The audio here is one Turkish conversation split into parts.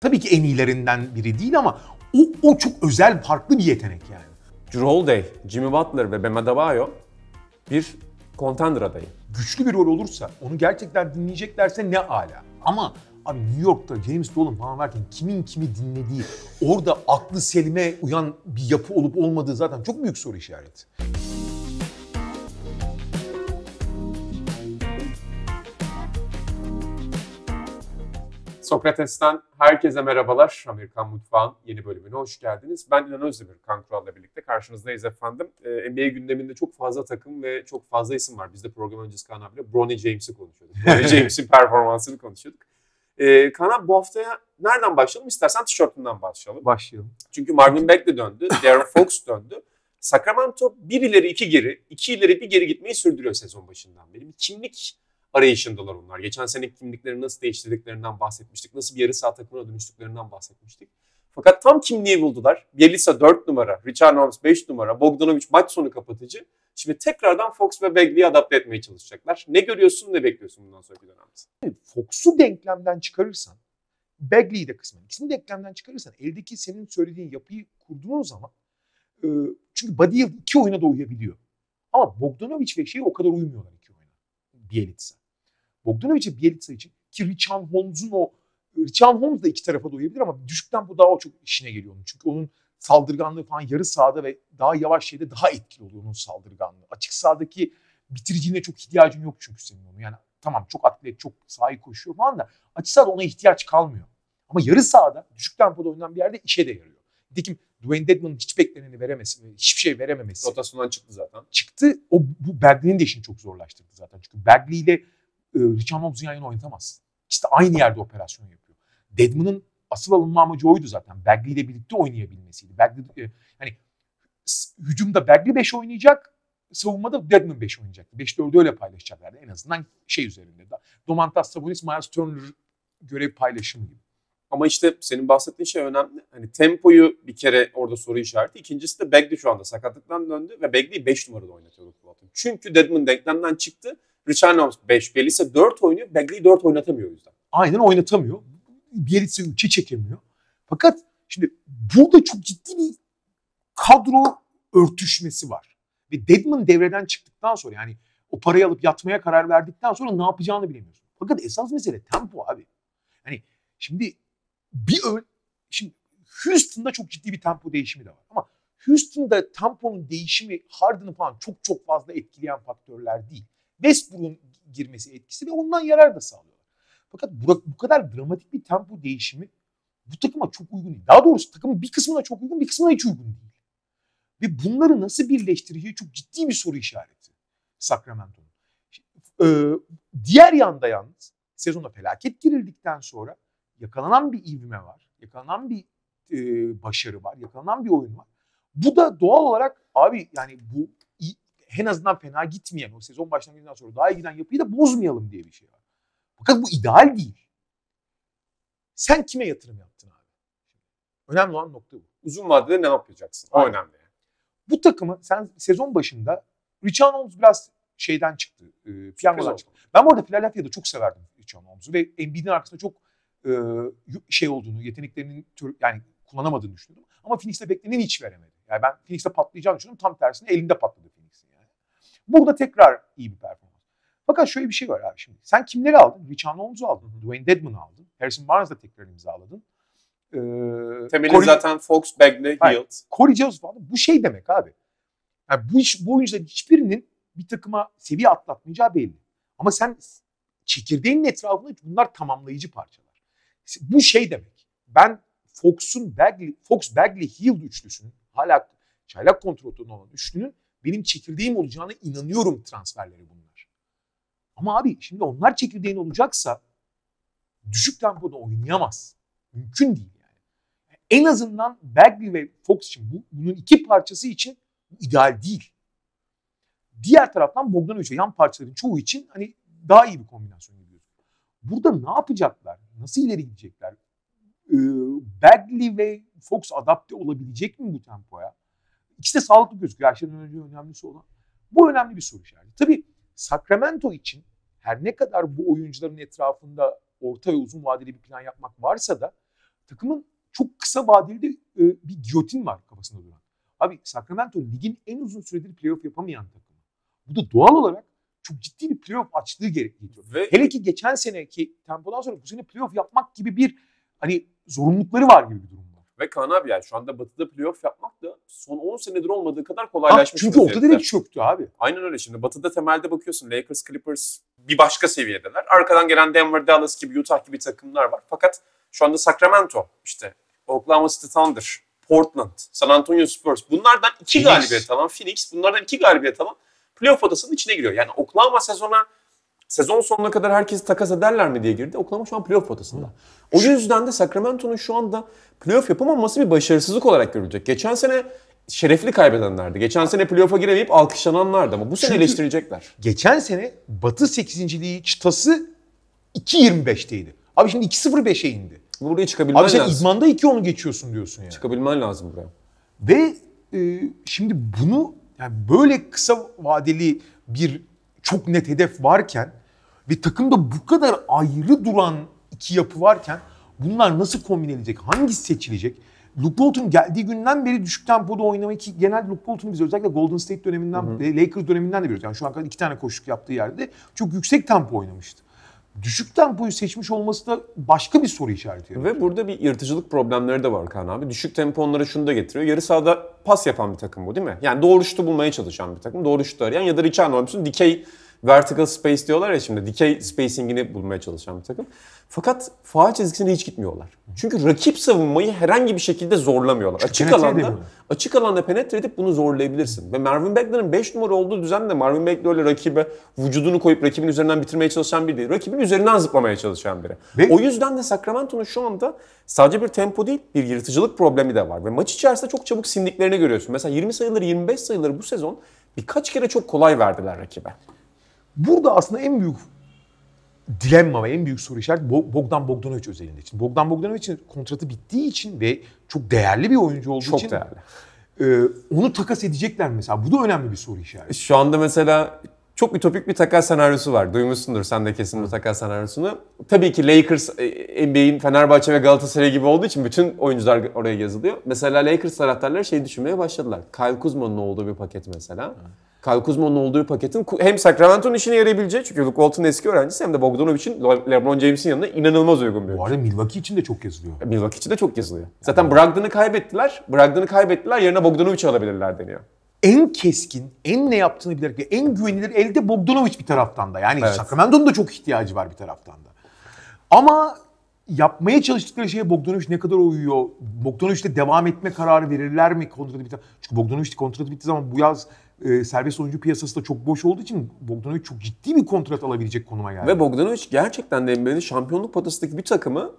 Tabii ki en iyilerinden biri değil ama o, o çok özel, farklı bir yetenek yani. Drew Holiday, Jimmy Butler ve Bam Adebayo bir contender adayı. Güçlü bir rol olursa, onu gerçekten dinleyeceklerse ne ala. Ama abi New York'ta James Dolan falan varken kimin kimi dinlediği, orada aklı selime uyan bir yapı olup olmadığı zaten çok büyük soru işareti. Sokrates'ten herkese merhabalar. Amerikan Mutfağı'nın yeni bölümüne hoş geldiniz. Ben İnan Özdemir, Kan Kural'la birlikte karşınızdayız efendim. Ee, NBA gündeminde çok fazla takım ve çok fazla isim var. Biz de program öncesi Kaan abiyle Bronny James'i konuşuyorduk. Bronny James'in performansını konuşuyorduk. Ee, Kaan abi bu haftaya nereden başlayalım? İstersen tişörtünden başlayalım. Başlayalım. Çünkü Marvin Beck de döndü, Darren Fox döndü. Sacramento bir ileri iki geri, iki ileri bir geri gitmeyi sürdürüyor sezon başından beri. Bir kimlik arayışındalar onlar. Geçen sene kimliklerini nasıl değiştirdiklerinden bahsetmiştik. Nasıl bir yarı saha takımına dönüştüklerinden bahsetmiştik. Fakat tam kimliği buldular. Bielisa 4 numara, Richard Holmes 5 numara, Bogdanovic maç sonu kapatıcı. Şimdi tekrardan Fox ve Bagley'i adapte etmeye çalışacaklar. Ne görüyorsun, ne bekliyorsun bundan sonraki dönemde? Fox'u denklemden çıkarırsan, Bagley'i de kısmen ikisini denklemden çıkarırsan, eldeki senin söylediğin yapıyı kurduğun zaman e, çünkü Buddy iki oyuna da uyabiliyor. Ama Bogdanovic ve şey o kadar uymuyorlar iki oyuna. Bielitsa. Bogdanovic'e Bielitsa için ki Richan Holmes'un o Richan Holmes da iki tarafa doyabilir ama düşükten bu daha çok işine geliyor Çünkü onun saldırganlığı falan yarı sahada ve daha yavaş şeyde daha etkili oluyor onun saldırganlığı. Açık sahadaki bitiriciliğine çok ihtiyacın yok çünkü senin onu. Yani tamam çok atlet, çok sahayı koşuyor falan da açık sahada ona ihtiyaç kalmıyor. Ama yarı sahada düşük tempoda oynanan bir yerde işe de yarıyor. Nitekim Dwayne Dedman'ın hiç bekleneni veremesi, hiçbir şey verememesi. Rotasyondan çıktı zaten. Çıktı. O bu Bagley'in de işini çok zorlaştırdı zaten. Çünkü Bagley ile ee, Richard Holmes'un yan yana İşte aynı yerde operasyon yapıyor. Deadman'ın asıl alınma amacı oydu zaten. Bagley ile birlikte oynayabilmesiydi. Bagley, e, hani hücumda Bagley 5 oynayacak, savunmada Deadman 5 oynayacak. 5-4'ü öyle paylaşacaklardı en azından şey üzerinde. Domantas Sabonis, Miles Turner görev paylaşımı gibi. Ama işte senin bahsettiğin şey önemli. Hani tempoyu bir kere orada soru işareti. İkincisi de Bagley şu anda sakatlıktan döndü ve Bagley'i 5 numarada oynatıyor Çünkü Deadman denklemden çıktı Richarlison 5, Bielitsa 4 oynuyor. Bagley 4 oynatamıyor o yüzden. Aynen oynatamıyor. Bielitsa 3'e çekemiyor. Fakat şimdi burada çok ciddi bir kadro örtüşmesi var. Ve Deadman devreden çıktıktan sonra yani o parayı alıp yatmaya karar verdikten sonra ne yapacağını bilemiyorsun. Fakat esas mesele tempo abi. Hani şimdi bir ön, şimdi Houston'da çok ciddi bir tempo değişimi de var. Ama Houston'da temponun değişimi Harden'ı falan çok çok fazla etkileyen faktörler değil. Westbrook'un girmesi etkisi ve ondan yarar da sağlıyorlar. Fakat bu, bu kadar dramatik bir tempo değişimi bu takıma çok uygun değil. Daha doğrusu takımın bir kısmına çok uygun bir kısmına hiç uygun değil. Ve bunları nasıl birleştireceği çok ciddi bir soru işareti Sacramento'nun. Ee, diğer yanda yalnız sezonda felaket girildikten sonra yakalanan bir ivme var. Yakalanan bir e, başarı var. Yakalanan bir oyun var. Bu da doğal olarak abi yani bu en azından fena gitmeyen o sezon başlangıcından sonra daha iyi giden yapıyı da bozmayalım diye bir şey var. Fakat bu ideal değil. Sen kime yatırım yaptın abi? Önemli olan nokta bu. Uzun vadede ne yapacaksın? O önemli. Bu takımı sen sezon başında Richard Holmes biraz şeyden çıktı. E, piyangodan çıktı. Ben bu arada Philadelphia'da çok severdim Richard Holmes'u ve Embiid'in arkasında çok e, şey olduğunu, yeteneklerinin tür, yani kullanamadığını düşündüm. Ama Phoenix'te beklenen hiç veremedi. Yani ben Phoenix'te patlayacağını düşündüm. Tam tersine elinde patladı Phoenix. Burada tekrar iyi bir performans. Fakat şöyle bir şey var abi şimdi. Sen kimleri aldın? Rich Holmes'u aldın. Dwayne Dedman'ı aldın. Harrison Barnes da tekrar imzaladın. Ee, Temeli Corey, zaten Fox, Bagley, Hield. Corey Jones falan. Bu şey demek abi. Yani bu, iş, bu oyuncuların hiçbirinin bir takıma seviye atlatmayacağı belli. Ama sen çekirdeğinin etrafında bunlar tamamlayıcı parçalar. Bu şey demek. Ben Fox'un Bagley, Fox Bagley Hield üçlüsünün hala çaylak kontrolü olan üçlünün benim çekirdeğim olacağına inanıyorum transferleri bunlar. Ama abi şimdi onlar çekirdeğin olacaksa düşük tempoda oynayamaz. Mümkün değil yani. En azından Bagley ve Fox için bu, bunun iki parçası için ideal değil. Diğer taraftan Bogdanovic yan parçaların çoğu için hani daha iyi bir kombinasyon gibi. Burada ne yapacaklar? Nasıl ileri gidecekler? Ee, Bagley ve Fox adapte olabilecek mi bu tempoya? İkisi de sağlıklı gözüküyor. Her şeyden önce önemlisi olan. Bu önemli bir soru işareti. Tabii Sacramento için her ne kadar bu oyuncuların etrafında orta ve uzun vadeli bir plan yapmak varsa da takımın çok kısa vadeli de bir giyotin var kafasında duran. Abi Sacramento ligin en uzun süredir playoff yapamayan takımı. Bu da doğal olarak çok ciddi bir playoff açtığı gerektiriyor. Ve... Hele ki geçen seneki tempodan sonra bu sene playoff yapmak gibi bir hani zorunlulukları var gibi bir durum. Ve Kaan abi yani şu anda Batı'da playoff yapmak da son 10 senedir olmadığı kadar kolaylaşmış. Ha, çünkü orta direkt çöktü abi. Aynen öyle şimdi. Batı'da temelde bakıyorsun Lakers, Clippers bir başka seviyedeler. Arkadan gelen Denver, Dallas gibi, Utah gibi takımlar var. Fakat şu anda Sacramento, işte Oklahoma City Thunder, Portland, San Antonio Spurs. Bunlardan iki Phoenix. galibiyet alan Phoenix. Bunlardan iki galibiyet alan playoff odasının içine giriyor. Yani Oklahoma sezona sezon sonuna kadar herkesi takas ederler mi diye girdi. Oklahoma şu an playoff potasında. O yüzden de Sacramento'nun şu anda playoff yapamaması bir başarısızlık olarak görülecek. Geçen sene şerefli kaybedenlerdi. Geçen sene playoff'a giremeyip alkışlananlardı ama bu sene Çünkü eleştirecekler. Geçen sene Batı 8. ligi çıtası 2.25'teydi. Abi şimdi 2.05'e indi. Buraya çıkabilmen lazım. Abi sen lazım. idmanda 2.10'u geçiyorsun diyorsun yani. Çıkabilmen lazım buraya. Ve e, şimdi bunu yani böyle kısa vadeli bir çok net hedef varken ve takımda bu kadar ayrı duran iki yapı varken bunlar nasıl kombin edilecek? Hangisi seçilecek? Luke Walton geldiği günden beri düşük tempoda oynamayı ki genel Luke Walton biz özellikle Golden State döneminden, hı hı. Lakers döneminden de biliyoruz. Yani şu an kadar iki tane koşuk yaptığı yerde çok yüksek tempo oynamıştı düşük tempoyu seçmiş olması da başka bir soru işareti Ve burada bir yırtıcılık problemleri de var Kaan abi. Düşük tempo onlara şunu da getiriyor. Yarı sahada pas yapan bir takım bu değil mi? Yani doğru şutu bulmaya çalışan bir takım. Doğru şutu arayan ya da Richard Robinson dikey vertical space diyorlar ya şimdi dikey spacing'ini bulmaya çalışan bir takım. Fakat faal çizgisine hiç gitmiyorlar. Çünkü rakip savunmayı herhangi bir şekilde zorlamıyorlar. Çünkü açık alanda açık alanda penetre edip bunu zorlayabilirsin. Ve Marvin Bagley'nin 5 numara olduğu düzende Marvin Bagley öyle rakibe vücudunu koyup rakibin üzerinden bitirmeye çalışan biri değil. Rakibin üzerinden zıplamaya çalışan biri. Ve... O yüzden de Sacramento'nun şu anda sadece bir tempo değil bir yırtıcılık problemi de var. Ve maç içerisinde çok çabuk sindiklerini görüyorsun. Mesela 20 sayıları 25 sayıları bu sezon birkaç kere çok kolay verdiler rakibe. Burada aslında en büyük dilemma ve en büyük soru işareti Bogdan Bogdanovic özelinde için. Bogdan için kontratı bittiği için ve çok değerli bir oyuncu olduğu çok için. Çok değerli. E, onu takas edecekler mesela. Bu da önemli bir soru işareti. Şu anda mesela çok ütopik bir takas senaryosu var. Duymuşsundur sen de kesin bu takas senaryosunu. Tabii ki Lakers, e, NBA'in Fenerbahçe ve Galatasaray gibi olduğu için bütün oyuncular oraya yazılıyor. Mesela Lakers taraftarları şey düşünmeye başladılar. Kyle Kuzma'nın olduğu bir paket mesela. Evet. Kyle Kuzma'nın olduğu paketin hem Sacramento'nun işine yarayabileceği çünkü Luke Walton eski öğrencisi hem de Bogdanovic'in LeBron James'in yanında inanılmaz uygun bir oyuncu. Bu arada Milwaukee için de çok yazılıyor. E, Milwaukee için de çok yazılıyor. Zaten yani. Brogdon'ı kaybettiler. Brogdon'ı kaybettiler. Yerine Bogdanovic'i alabilirler deniyor. En keskin, en ne yaptığını bilerek en güvenilir elde Bogdanovic bir taraftan da. Yani evet. Sacramento'nun da çok ihtiyacı var bir taraftan da. Ama yapmaya çalıştıkları şeye Bogdanovic ne kadar uyuyor? Bogdanovic'le devam etme kararı verirler mi kontratı biter? Çünkü Bogdanovic kontratı bittiği zaman bu yaz e, serbest oyuncu piyasası da çok boş olduğu için Bogdanovic çok ciddi bir kontrat alabilecek konuma geldi. Ve Bogdanovic gerçekten de NBA'nin şampiyonluk potasındaki bir takımı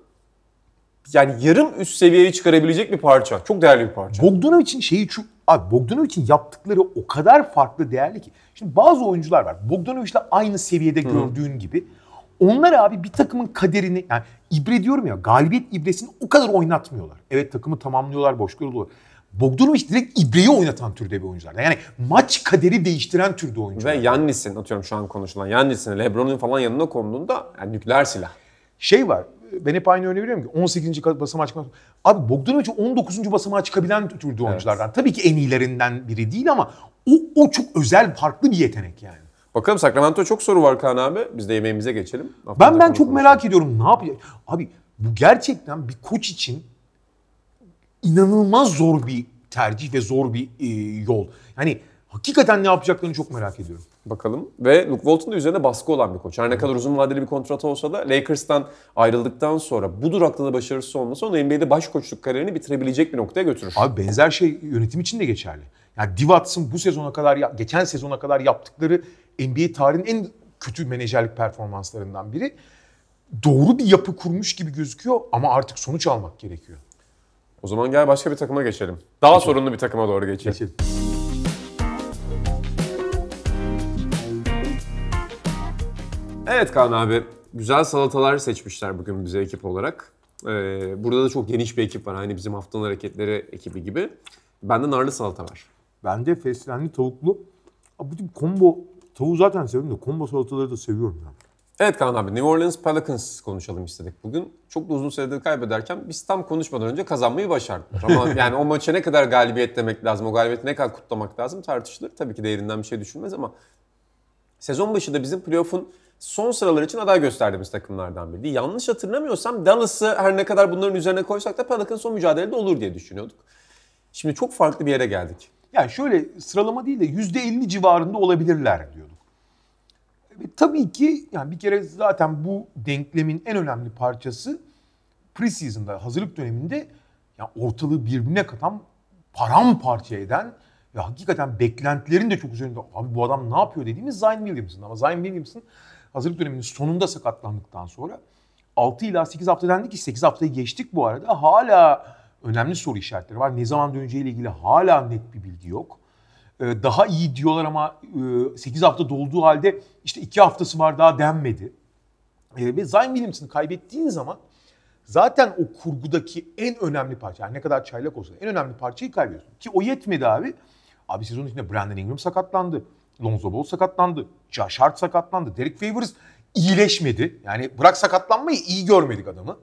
yani yarım üst seviyeye çıkarabilecek bir parça. Çok değerli bir parça. Bogdanovic'in şeyi çok Abi Bogdanovic'in yaptıkları o kadar farklı değerli ki. Şimdi bazı oyuncular var. Bogdanovic'le aynı seviyede Hı. gördüğün gibi. Onlar abi bir takımın kaderini yani ibre diyorum ya galibiyet ibresini o kadar oynatmıyorlar. Evet takımı tamamlıyorlar, boş oluyor. Bogdanovic direkt ibreyi oynatan türde bir oyuncular. Yani maç kaderi değiştiren türde oyuncular. Ve Yannis'in atıyorum şu an konuşulan Yannis'in LeBron'un falan yanına konduğunda yani nükleer silah. Şey var. Ben hep aynı örneği veriyorum ki 18. basamağa çıkmak. Abi Bogdanovic 19. basamağa çıkabilen türde evet. oyunculardan. Tabii ki en iyilerinden biri değil ama o, o çok özel farklı bir yetenek yani. Bakalım Sacramento çok soru var Kaan abi. Biz de yemeğimize geçelim. Hafta ben ben çok merak ediyorum ne yapacak. Abi bu gerçekten bir koç için inanılmaz zor bir tercih ve zor bir e, yol. Yani hakikaten ne yapacaklarını çok merak ediyorum. Bakalım ve Luke Walton da üzerine baskı olan bir koç. Her ne kadar uzun vadeli bir kontrat olsa da Lakers'tan ayrıldıktan sonra bu durakta da başarısız olması onu NBA'de baş koçluk kariyerini bitirebilecek bir noktaya götürür. Abi benzer şey yönetim için de geçerli. Yani Divats'ın bu sezona kadar, geçen sezona kadar yaptıkları NBA tarihinin en kötü menajerlik performanslarından biri. Doğru bir yapı kurmuş gibi gözüküyor ama artık sonuç almak gerekiyor. O zaman gel başka bir takıma geçelim. Daha geçelim. sorunlu bir takıma doğru geçelim. geçelim. Evet Kaan abi, güzel salatalar seçmişler bugün bize ekip olarak. Ee, burada da çok geniş bir ekip var. Hani bizim haftanın hareketleri ekibi gibi. Bende narlı salata var. Bende fesleğenli tavuklu. Abi bu combo? tavuğu zaten seviyorum da combo salataları da seviyorum yani. Evet Kaan abi New Orleans Pelicans konuşalım istedik bugün. Çok da uzun süredir kaybederken biz tam konuşmadan önce kazanmayı başardık. Ama yani o maça ne kadar galibiyet demek lazım, o galibiyeti ne kadar kutlamak lazım tartışılır. Tabii ki değerinden bir şey düşünmez ama sezon başında bizim playoff'un son sıralar için aday gösterdiğimiz takımlardan biriydi. Yanlış hatırlamıyorsam Dallas'ı her ne kadar bunların üzerine koysak da Pelicans son mücadelede olur diye düşünüyorduk. Şimdi çok farklı bir yere geldik. Yani şöyle sıralama değil de %50 civarında olabilirler diyorduk. Ve tabii ki yani bir kere zaten bu denklemin en önemli parçası pre season'da hazırlık döneminde yani ortalığı birbirine katan, paramparça eden ve hakikaten beklentilerin de çok üzerinde abi bu adam ne yapıyor dediğimiz Zion Williamson. Ama Zion Williamson hazırlık döneminin sonunda sakatlandıktan sonra 6 ila 8 hafta dendi ki 8 haftayı geçtik bu arada. Hala önemli soru işaretleri var. Ne zaman döneceğiyle ilgili hala net bir bilgi yok. E, daha iyi diyorlar ama 8 e, hafta dolduğu halde işte 2 haftası var daha denmedi. E, ve Zion Williamson'ı kaybettiğin zaman zaten o kurgudaki en önemli parça, yani ne kadar çaylak olsa en önemli parçayı kaybediyorsun. Ki o yetmedi abi. Abi sezonun içinde Brandon Ingram sakatlandı. Lonzo Ball sakatlandı. Josh Hart sakatlandı. Derek Favors iyileşmedi. Yani bırak sakatlanmayı iyi görmedik adamı.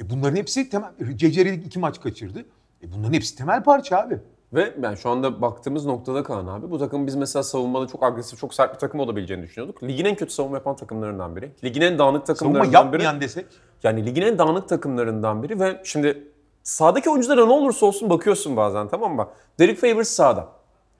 E bunların hepsi temel. Cecerelik iki maç kaçırdı. E bunların hepsi temel parça abi. Ve yani şu anda baktığımız noktada Kaan abi bu takım biz mesela savunmada çok agresif, çok sert bir takım olabileceğini düşünüyorduk. Ligin en kötü savunma yapan takımlarından biri. Ligin en dağınık takımlarından savunma biri. Savunma yapmayan desek? Yani ligin en dağınık takımlarından biri ve şimdi sahadaki oyunculara ne olursa olsun bakıyorsun bazen tamam mı? Derek Favors sağda.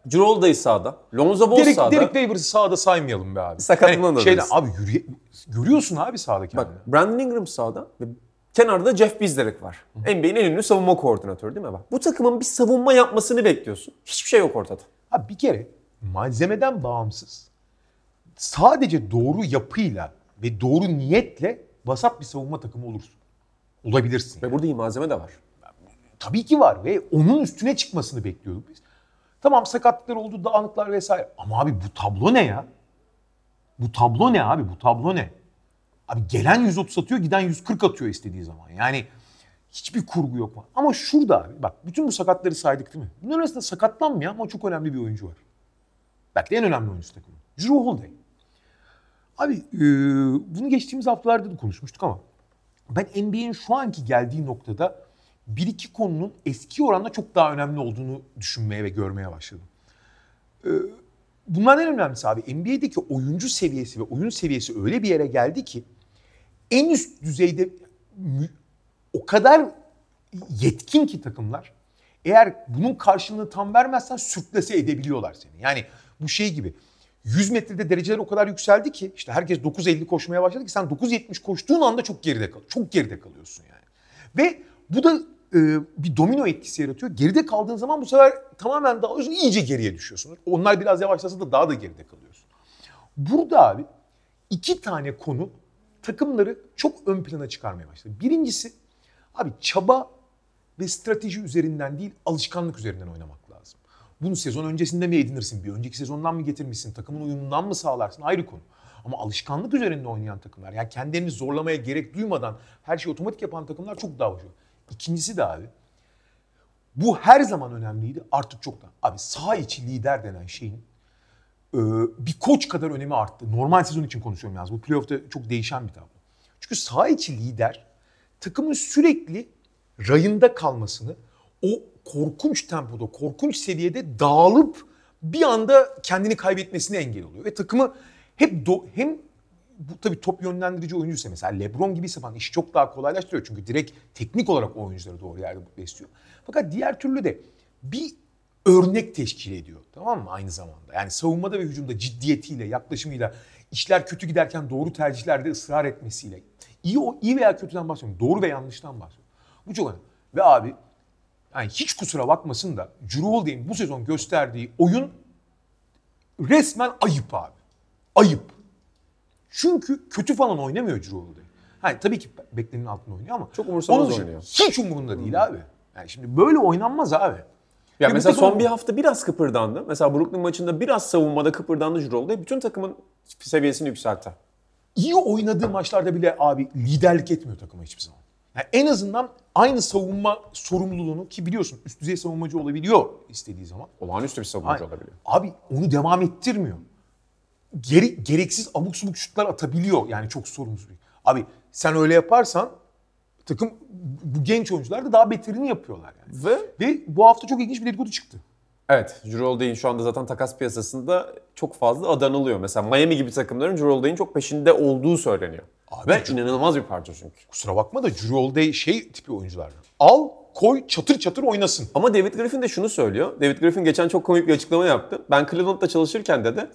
Cirol dayı sağda. Lonzo Ball Derek, sağda. Derek Favors'ı sağda saymayalım be abi. Sakatlığına yani, şeyden, Abi yürü görüyorsun abi sağdaki kendini. Bak Brandon Ingram sağda ve Kenarda Jeff Bizlerik var. NBA'nin en ünlü savunma koordinatörü değil mi? Bak, bu takımın bir savunma yapmasını bekliyorsun. Hiçbir şey yok ortada. Abi bir kere malzemeden bağımsız sadece doğru yapıyla ve doğru niyetle vasat bir savunma takımı olursun. Olabilirsin. Ve yani. burada iyi malzeme de var. Tabii ki var ve onun üstüne çıkmasını bekliyorduk biz. Tamam sakatlıklar oldu, dağınıklar vesaire. Ama abi bu tablo ne ya? Bu tablo ne abi? Bu tablo ne? Abi gelen 130 atıyor, giden 140 atıyor istediği zaman. Yani hiçbir kurgu yok mu? Ama şurada abi, bak bütün bu sakatları saydık değil mi? Bunun arasında sakatlanmayan ama çok önemli bir oyuncu var. Belki de en önemli oyuncu takımı. Drew Holiday. Abi e, bunu geçtiğimiz haftalarda da konuşmuştuk ama ben NBA'in şu anki geldiği noktada bir iki konunun eski oranla çok daha önemli olduğunu düşünmeye ve görmeye başladım. E, bunlardan en önemlisi abi NBA'deki oyuncu seviyesi ve oyun seviyesi öyle bir yere geldi ki en üst düzeyde o kadar yetkin ki takımlar. Eğer bunun karşılığını tam vermezsen sürklase edebiliyorlar seni. Yani bu şey gibi 100 metrede dereceler o kadar yükseldi ki işte herkes 9.50 koşmaya başladı ki sen 9.70 koştuğun anda çok geride kal çok geride kalıyorsun yani. Ve bu da e, bir domino etkisi yaratıyor. Geride kaldığın zaman bu sefer tamamen daha uzun iyice geriye düşüyorsun. Onlar biraz yavaşlasa da daha da geride kalıyorsun. Burada abi iki tane konu takımları çok ön plana çıkarmaya başladı. Birincisi abi çaba ve strateji üzerinden değil alışkanlık üzerinden oynamak lazım. Bunu sezon öncesinde mi edinirsin? Bir önceki sezondan mı getirmişsin? Takımın uyumundan mı sağlarsın? Ayrı konu. Ama alışkanlık üzerinde oynayan takımlar yani kendilerini zorlamaya gerek duymadan her şeyi otomatik yapan takımlar çok daha başarılı. İkincisi de abi bu her zaman önemliydi artık çok da. Abi saha içi lider denen şeyin ee, bir koç kadar önemi arttı. Normal sezon için konuşuyorum yalnız. Bu playoff'ta çok değişen bir tablo. Çünkü saha içi lider takımın sürekli rayında kalmasını, o korkunç tempoda, korkunç seviyede dağılıp bir anda kendini kaybetmesini engel oluyor. Ve takımı hep do, hem bu tabii top yönlendirici oyuncuysa mesela Lebron gibi falan işi çok daha kolaylaştırıyor. Çünkü direkt teknik olarak oyuncuları doğru yerde besliyor. Fakat diğer türlü de bir örnek teşkil ediyor. Tamam mı aynı zamanda? Yani savunmada ve hücumda ciddiyetiyle, yaklaşımıyla, işler kötü giderken doğru tercihlerde ısrar etmesiyle. İyi, o, iyi veya kötüden bahsediyorum. Doğru ve yanlıştan bahsediyorum. Bu çok önemli. Ve abi yani hiç kusura bakmasın da Drew Holiday'in bu sezon gösterdiği oyun resmen ayıp abi. Ayıp. Çünkü kötü falan oynamıyor Drew Holiday. Yani tabii ki beklenenin altında oynuyor ama. Çok umursamaz oynuyor. Hiç umurunda değil abi. Yani şimdi böyle oynanmaz abi. Ya bir mesela son bir hafta biraz kıpırdandı. Mesela Brooklyn maçında biraz savunmada kıpırdandı Jirol'da. Bütün takımın seviyesini yükseltti. İyi oynadığı maçlarda bile abi liderlik etmiyor takıma hiçbir zaman. Yani en azından aynı savunma sorumluluğunu ki biliyorsun üst düzey savunmacı olabiliyor istediği zaman. Olağanüstü bir savunmacı Aynen. olabiliyor. Abi onu devam ettirmiyor. Geri, gereksiz abuk subuk şutlar atabiliyor yani çok sorumsuz. Abi sen öyle yaparsan takım bu genç oyuncular da daha beterini yapıyorlar yani. Ve, Ve bu hafta çok ilginç bir dedikodu çıktı. Evet, Jurolde'in şu anda zaten takas piyasasında çok fazla adanılıyor. Mesela Miami gibi takımların Jurolde'in çok peşinde olduğu söyleniyor. Abi, Ve inanılmaz bir parça çünkü. Kusura bakma da Jurolde şey tipi oyuncular. Al, koy, çatır çatır oynasın. Ama David Griffin de şunu söylüyor. David Griffin geçen çok komik bir açıklama yaptı. Ben Cleveland'da çalışırken dedi,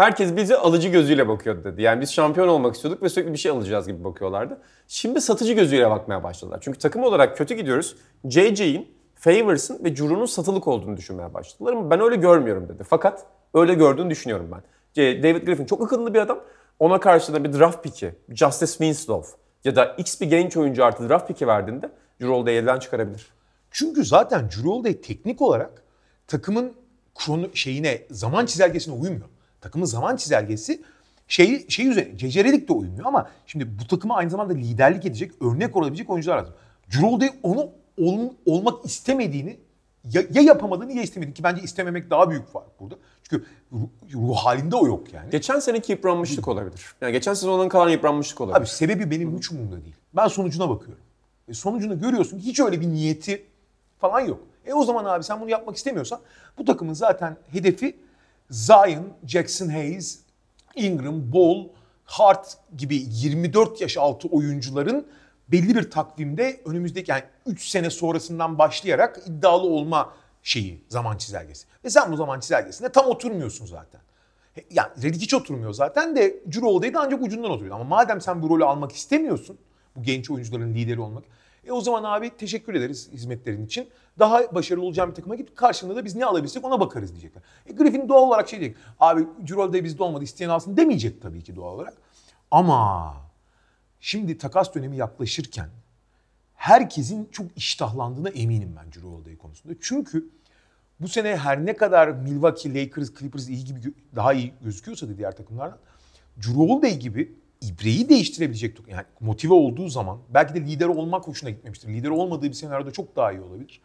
herkes bize alıcı gözüyle bakıyordu dedi. Yani biz şampiyon olmak istiyorduk ve sürekli bir şey alacağız gibi bakıyorlardı. Şimdi satıcı gözüyle bakmaya başladılar. Çünkü takım olarak kötü gidiyoruz. JJ'in, Favors'ın ve Juru'nun satılık olduğunu düşünmeye başladılar ama ben öyle görmüyorum dedi. Fakat öyle gördüğünü düşünüyorum ben. David Griffin çok akıllı bir adam. Ona karşı da bir draft pick'i, Justice Winslow ya da X bir genç oyuncu artı draft pick'i verdiğinde Jurolde'yi elden çıkarabilir. Çünkü zaten Jurolde teknik olarak takımın kronu şeyine, zaman çizelgesine uymuyor takımın zaman çizelgesi şey, şey üzerine cecerelik de uymuyor ama şimdi bu takıma aynı zamanda liderlik edecek, örnek olabilecek oyuncular lazım. Cirolde onu ol, olmak istemediğini ya, ya yapamadığını ya istemediğini ki bence istememek daha büyük fark burada. Çünkü ruh halinde o yok yani. Geçen seneki yıpranmışlık olabilir. Yani geçen sene olan kalan yıpranmışlık olabilir. Abi sebebi benim hiç umurumda değil. Ben sonucuna bakıyorum. E sonucunu görüyorsun ki hiç öyle bir niyeti falan yok. E o zaman abi sen bunu yapmak istemiyorsan bu takımın zaten hedefi Zion, Jackson Hayes, Ingram, Ball, Hart gibi 24 yaş altı oyuncuların belli bir takvimde önümüzdeki yani 3 sene sonrasından başlayarak iddialı olma şeyi zaman çizelgesi. Ve sen bu zaman çizelgesinde tam oturmuyorsun zaten. Yani Redick hiç oturmuyor zaten de Cirol'daydı ancak ucundan oturuyor. Ama madem sen bu rolü almak istemiyorsun, bu genç oyuncuların lideri olmak, e o zaman abi teşekkür ederiz hizmetlerin için. Daha başarılı olacağım bir takıma git. karşında da biz ne alabilirsek ona bakarız diyecekler. E Griffin doğal olarak şey diyecek. Abi Cirolde bizde olmadı isteyen alsın demeyecek tabii ki doğal olarak. Ama şimdi takas dönemi yaklaşırken herkesin çok iştahlandığına eminim ben Cirolde konusunda. Çünkü bu sene her ne kadar Milwaukee, Lakers, Clippers iyi gibi daha iyi gözüküyorsa da diğer takımlardan Cirolde gibi ibreyi değiştirebilecek yani motive olduğu zaman belki de lider olmak hoşuna gitmemiştir. Lider olmadığı bir senaryoda çok daha iyi olabilir.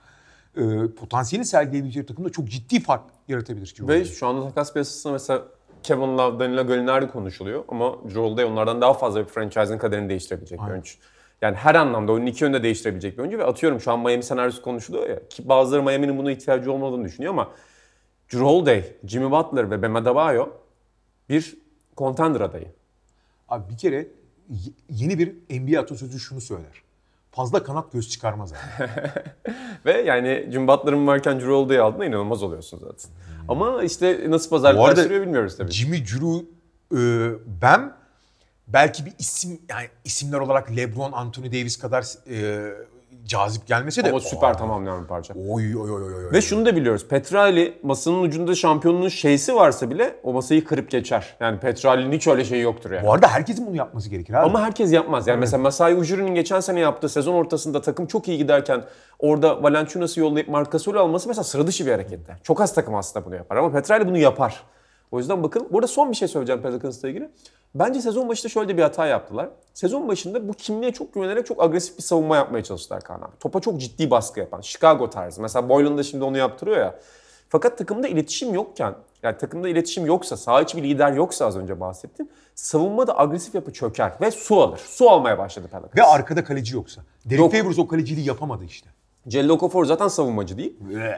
Ee, potansiyeli sergileyebileceği takımda çok ciddi fark yaratabilir. Ki Ve şu anda takas piyasasında mesela Kevin Love, Danilo Gallinari konuşuluyor ama Joel Day onlardan daha fazla bir franchise'ın kaderini değiştirebilecek Aynen. bir oyuncu. Yani her anlamda onun iki yönde değiştirebilecek bir oyuncu ve atıyorum şu an Miami senaryosu konuşuluyor ya ki bazıları Miami'nin buna ihtiyacı olmadığını düşünüyor ama Joel Day, Jimmy Butler ve Bam Adebayo bir contender adayı. Abi bir kere yeni bir NBA atasözü şunu söyler. Fazla kanat göz çıkarmaz abi. Ve yani Jim varken Drew Holiday'i aldığında inanılmaz oluyorsun zaten. Hmm. Ama işte nasıl pazarlıklar sürüyor bilmiyoruz tabii. Jimmy Drew e, ben belki bir isim yani isimler olarak LeBron, Anthony Davis kadar e, cazip gelmese de... Ama süper o, tamamlayan bir parça. Oy, oy, oy, oy, Ve şunu da biliyoruz. Petrali masanın ucunda şampiyonluğun şeysi varsa bile o masayı kırıp geçer. Yani Petrali'nin hiç öyle şeyi yoktur yani. Bu arada herkesin bunu yapması gerekir abi. Ama herkes yapmaz. Yani evet. mesela Masai Ujiri'nin geçen sene yaptığı sezon ortasında takım çok iyi giderken orada Valenciunas'ı yollayıp Marcasol'u alması mesela sıra dışı bir hareketti. Çok az takım aslında bunu yapar ama Petrali bunu yapar. O yüzden bakın burada son bir şey söyleyeceğim Pelicans'la ilgili. Bence sezon başında şöyle bir hata yaptılar. Sezon başında bu kimliğe çok güvenerek çok agresif bir savunma yapmaya çalıştılar Kaan abi. Topa çok ciddi baskı yapan. Chicago tarzı. Mesela Boylan da şimdi onu yaptırıyor ya. Fakat takımda iletişim yokken, yani takımda iletişim yoksa, saha içi bir lider yoksa az önce bahsettim. da agresif yapı çöker ve su alır. Su almaya başladı Pelicans. Ve arkada kaleci yoksa. Derek Favors o kaleciliği yapamadı işte. Celle Okafor zaten savunmacı değil.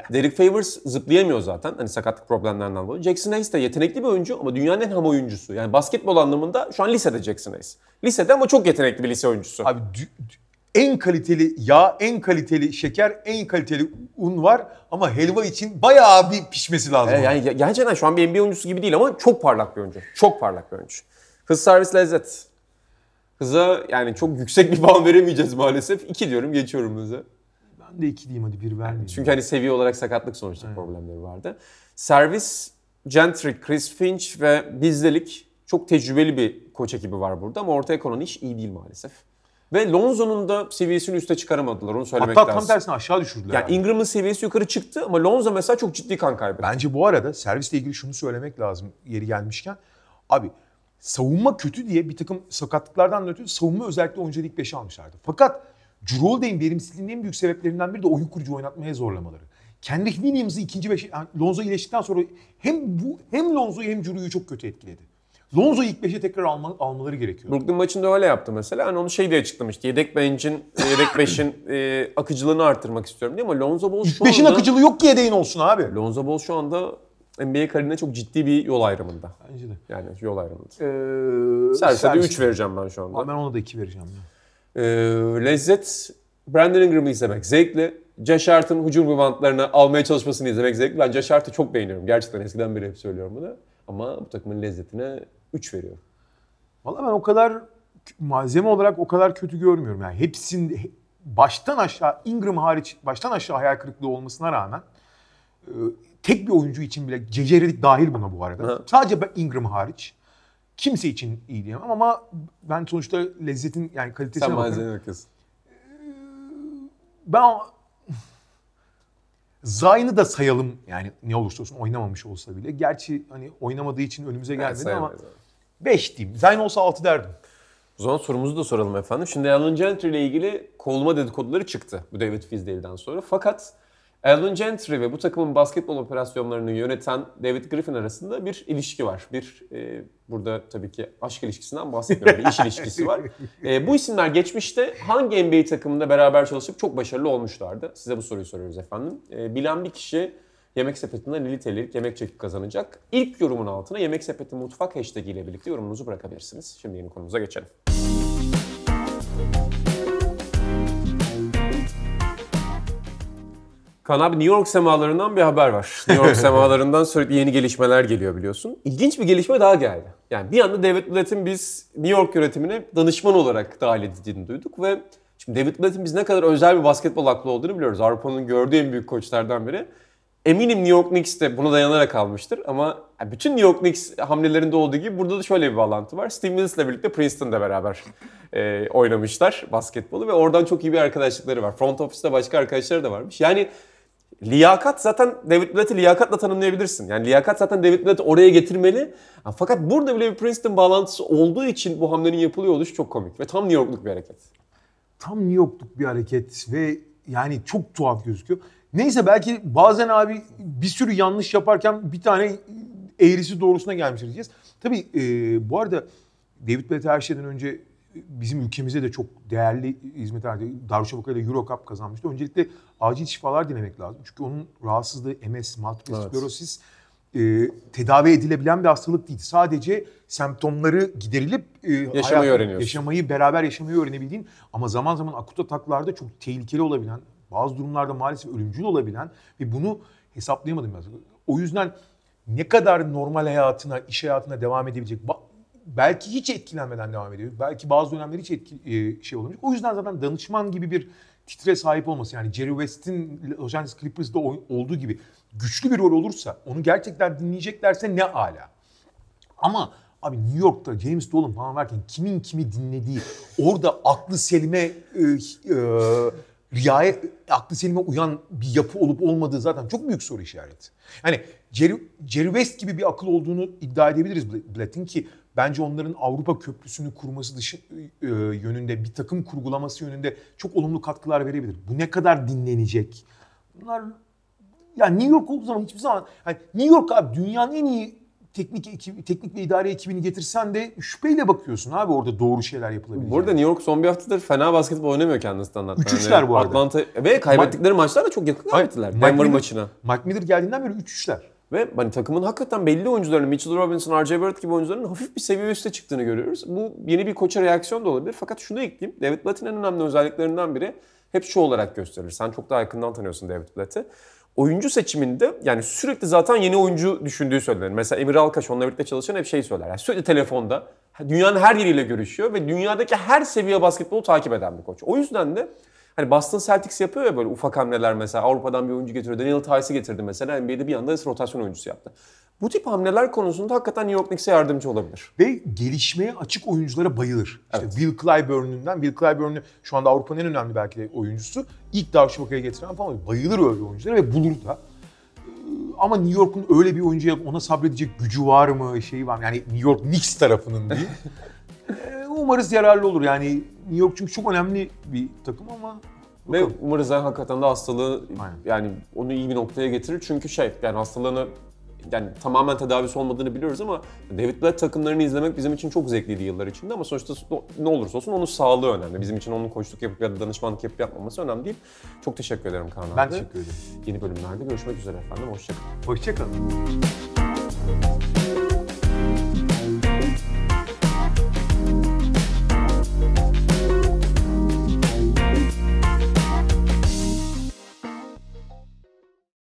Derek Favors zıplayamıyor zaten hani sakatlık problemlerinden dolayı. Jackson Hayes de yetenekli bir oyuncu ama dünyanın en ham oyuncusu. Yani basketbol anlamında şu an lisede Jackson Hayes. Lisede ama çok yetenekli bir lise oyuncusu. Abi dü- en kaliteli yağ, en kaliteli şeker, en kaliteli un var ama helva için bayağı bir pişmesi lazım. Evet, yani ge- gerçekten şu an bir NBA oyuncusu gibi değil ama çok parlak bir oyuncu. Çok parlak bir oyuncu. Hız servis lezzet. Hıza yani çok yüksek bir puan veremeyeceğiz maalesef. İki diyorum geçiyorum hıza. Ben de iki diyeyim hadi bir vermeyeyim. Çünkü hani seviye olarak sakatlık sonuçta evet. problemleri vardı. Servis, Gentry, Chris Finch ve Bizdelik çok tecrübeli bir koç ekibi var burada ama ortaya konan iş iyi değil maalesef. Ve Lonzo'nun da seviyesini üste çıkaramadılar onu söylemek Hatta lazım. Hatta tam tersine aşağı düşürdüler. Yani, yani. Ingram'ın seviyesi yukarı çıktı ama Lonzo mesela çok ciddi kan kaybetti. Bence bu arada servisle ilgili şunu söylemek lazım yeri gelmişken. Abi savunma kötü diye bir takım sakatlıklardan ötürü savunma özellikle oyuncuları ilk 5'e almışlardı. Fakat Cirolde'in verimsizliğinin en büyük sebeplerinden biri de oyun kurucu oynatmaya zorlamaları. Kendrick Williams'ı ikinci beş, yani Lonzo iyileştikten sonra hem bu hem Lonzo'yu hem Ciro'yu çok kötü etkiledi. Lonzo ilk 5'e tekrar alma, almaları gerekiyor. Brooklyn maçında öyle yaptı mesela. Hani onu şey diye açıklamıştı. Yedek bench'in, e, yedek beşin e, akıcılığını arttırmak istiyorum değil mi? Lonzo Ball şu anda... beşin akıcılığı yok ki yedeğin olsun abi. Lonzo Ball şu anda NBA kariyerine çok ciddi bir yol ayrımında. Bence de. Yani yol ayrımında. Ee, Servise de 3 vereceğim ben şu anda. Ama ben ona da 2 vereceğim. Ya. E, lezzet Brandon Ingram'ı izlemek zevkli. Josh Hart'ın hücum rivantlarını almaya çalışmasını izlemek zevkli. Ben Josh Hart'ı çok beğeniyorum. Gerçekten eskiden beri hep söylüyorum bunu. Ama bu takımın lezzetine 3 veriyorum. Valla ben o kadar malzeme olarak o kadar kötü görmüyorum. Yani hepsinde baştan aşağı Ingram hariç baştan aşağı hayal kırıklığı olmasına rağmen e, tek bir oyuncu için bile cecerelik dahil buna bu arada. Hı. Sadece Ingram hariç kimse için iyi diyemem ama ben sonuçta lezzetin yani kalitesine Sen bakıyorum. Sen malzeme bakıyorsun. Ee, ben Zayn'ı da sayalım yani ne olursa olsun oynamamış olsa bile. Gerçi hani oynamadığı için önümüze gelmedi evet, ama 5 diyeyim. Zayn olsa 6 derdim. O zaman sorumuzu da soralım efendim. Şimdi Alan Gentry ile ilgili koluma dedikoduları çıktı bu David Fizdale'den sonra. Fakat Alvin Gentry ve bu takımın basketbol operasyonlarını yöneten David Griffin arasında bir ilişki var. Bir e, burada tabii ki aşk ilişkisinden bahsetmiyorum. Bir iş ilişkisi var. E, bu isimler geçmişte hangi NBA takımında beraber çalışıp çok başarılı olmuşlardı? Size bu soruyu soruyoruz efendim. E, bilen bir kişi Yemek Sepeti'nden 50 yemek çekip kazanacak. İlk yorumun altına Yemek Sepeti Mutfak hashtag ile birlikte yorumunuzu bırakabilirsiniz. Şimdi yeni konumuza geçelim. Kan abi New York semalarından bir haber var. New York semalarından sürekli yeni gelişmeler geliyor biliyorsun. İlginç bir gelişme daha geldi. Yani bir anda David Blatt'in biz New York yönetimine danışman olarak dahil edildiğini duyduk ve şimdi David Blatt'in biz ne kadar özel bir basketbol aklı olduğunu biliyoruz. Avrupa'nın gördüğü en büyük koçlardan biri. Eminim New York Knicks de buna dayanarak almıştır ama bütün New York Knicks hamlelerinde olduğu gibi burada da şöyle bir bağlantı var. Steve Mills'le birlikte Princeton'da beraber e, oynamışlar basketbolu ve oradan çok iyi bir arkadaşlıkları var. Front office'te başka arkadaşları da varmış. Yani Liyakat zaten David Blatt'i liyakatla tanımlayabilirsin. Yani liyakat zaten David Blatt'i oraya getirmeli. Fakat burada bile bir Princeton bağlantısı olduğu için bu hamlenin yapılıyor oluşu çok komik. Ve tam New York'luk bir hareket. Tam New York'luk bir hareket ve yani çok tuhaf gözüküyor. Neyse belki bazen abi bir sürü yanlış yaparken bir tane eğrisi doğrusuna gelmiş diyeceğiz. Tabii e, bu arada David Blatt her şeyden önce bizim ülkemizde de çok değerli hizmet verdi. Darüşşafaka ile Euro kazanmıştı. Öncelikle acil şifalar dilemek lazım. Çünkü onun rahatsızlığı MS, multiple evet. sklerosis e, tedavi edilebilen bir hastalık değil. Sadece semptomları giderilip e, yaşamayı hayat, öğreniyorsun. Yaşamayı beraber yaşamayı öğrenebildiğin ama zaman zaman akut ataklarda çok tehlikeli olabilen, bazı durumlarda maalesef ölümcül olabilen ve bunu hesaplayamadım ben. O yüzden ne kadar normal hayatına, iş hayatına devam edebilecek belki hiç etkilenmeden devam ediyor. Belki bazı dönemler hiç etki, e, şey olamayacak. O yüzden zaten danışman gibi bir titre sahip olması yani Jerry West'in Los Angeles Clippers'da olduğu gibi güçlü bir rol olursa onu gerçekten dinleyeceklerse ne ala. Ama abi New York'ta James Dolan falan varken kimin kimi dinlediği orada aklı selime e, e, riayet aklı selime uyan bir yapı olup olmadığı zaten çok büyük soru işareti. Yani Jerry, Jerry West gibi bir akıl olduğunu iddia edebiliriz Blatt'in ki Bence onların Avrupa köprüsünü kurması dışı e, yönünde bir takım kurgulaması yönünde çok olumlu katkılar verebilir. Bu ne kadar dinlenecek? Bunlar yani New York olduğu zaman hiçbir zaman yani New York abi dünyanın en iyi teknik ekibi, teknik ve idari ekibini getirsen de şüpheyle bakıyorsun abi orada doğru şeyler yapılabilir. Burada New York son bir haftadır fena basketbol oynamıyor kendi standartlarına. Üç üçler bu arada. Atlanta ve kaybettikleri Ma- maçlar da çok yakın kaybettiler. Denver maçına. Mike Miller geldiğinden beri üç üçler. Ve hani takımın hakikaten belli oyuncularının, Mitchell Robinson, R.J. Barrett gibi oyuncuların hafif bir seviye üste çıktığını görüyoruz. Bu yeni bir koça reaksiyon da olabilir. Fakat şunu ekleyeyim. David Blatt'in en önemli özelliklerinden biri hep şu olarak gösterilir. Sen çok daha yakından tanıyorsun David Blatt'i. Oyuncu seçiminde yani sürekli zaten yeni oyuncu düşündüğü söylenir. Mesela Emir Alkaş onunla birlikte çalışan hep şey söyler. Yani sürekli telefonda dünyanın her yeriyle görüşüyor ve dünyadaki her seviye basketbolu takip eden bir koç. O yüzden de Hani Boston Celtics yapıyor ya böyle ufak hamleler mesela. Avrupa'dan bir oyuncu getiriyor. Daniel Tice'ı getirdi mesela. NBA'de bir anda rotasyon oyuncusu yaptı. Bu tip hamleler konusunda hakikaten New York Knicks'e yardımcı olabilir. Ve gelişmeye açık oyunculara bayılır. Evet. İşte Will Clyburn'dan, Will Clyburn'u şu anda Avrupa'nın en önemli belki de oyuncusu. İlk Darüşşafaka'ya getiren falan bayılır öyle oyunculara ve bulur da. Ee, ama New York'un öyle bir oyuncuya ona sabredecek gücü var mı, şeyi var mı? Yani New York Knicks tarafının değil. umarız yararlı olur. Yani New York çünkü çok önemli bir takım ama ve umarız yani hakikaten de hastalığı Aynen. yani onu iyi bir noktaya getirir. Çünkü şey yani hastalığını yani tamamen tedavisi olmadığını biliyoruz ama David Blatt takımlarını izlemek bizim için çok zevkliydi yıllar içinde ama sonuçta ne olursa olsun onun sağlığı önemli. Bizim için onun koçluk yapıp ya da danışmanlık yapıp yapmaması önemli değil. Çok teşekkür ederim Kaan Ben teşekkür ederim. Yeni bölümlerde görüşmek üzere efendim. Hoşçakalın. Hoşçakalın.